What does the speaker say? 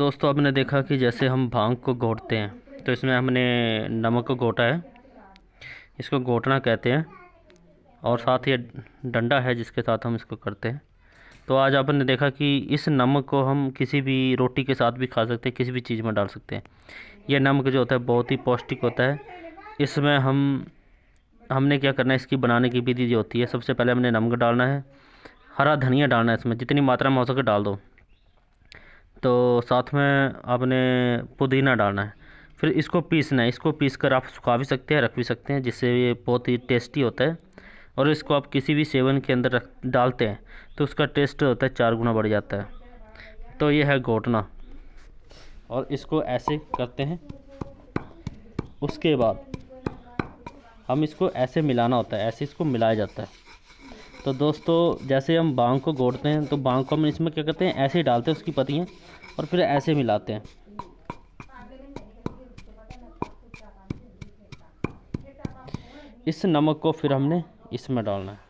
दोस्तों आपने देखा कि जैसे हम भांग को घोटते हैं तो इसमें हमने नमक को घोटा है इसको घोटना कहते हैं और साथ ही डंडा है जिसके साथ हम इसको करते हैं तो आज आपने देखा कि इस नमक को हम किसी भी रोटी के साथ भी खा सकते हैं किसी भी चीज़ में डाल सकते हैं यह नमक जो होता है बहुत ही पौष्टिक होता है इसमें हम हमने क्या करना है इसकी बनाने की विधि जो होती है सबसे पहले हमने नमक डालना है हरा धनिया डालना है इसमें जितनी मात्रा में हो सके डाल दो तो साथ में आपने पुदीना डालना है फिर इसको पीसना है इसको पीस कर आप सुखा भी सकते हैं रख भी सकते हैं जिससे ये बहुत ही टेस्टी होता है और इसको आप किसी भी सेवन के अंदर रख डालते हैं तो उसका टेस्ट होता है चार गुना बढ़ जाता है तो ये है घोटना और इसको ऐसे करते हैं उसके बाद हम इसको ऐसे मिलाना होता है ऐसे इसको मिलाया जाता है तो दोस्तों जैसे हम बांग को गोड़ते हैं तो बांग को हम इसमें क्या करते हैं ऐसे ही डालते हैं उसकी पतियाँ और फिर ऐसे मिलाते हैं इस नमक को फिर हमने इसमें डालना है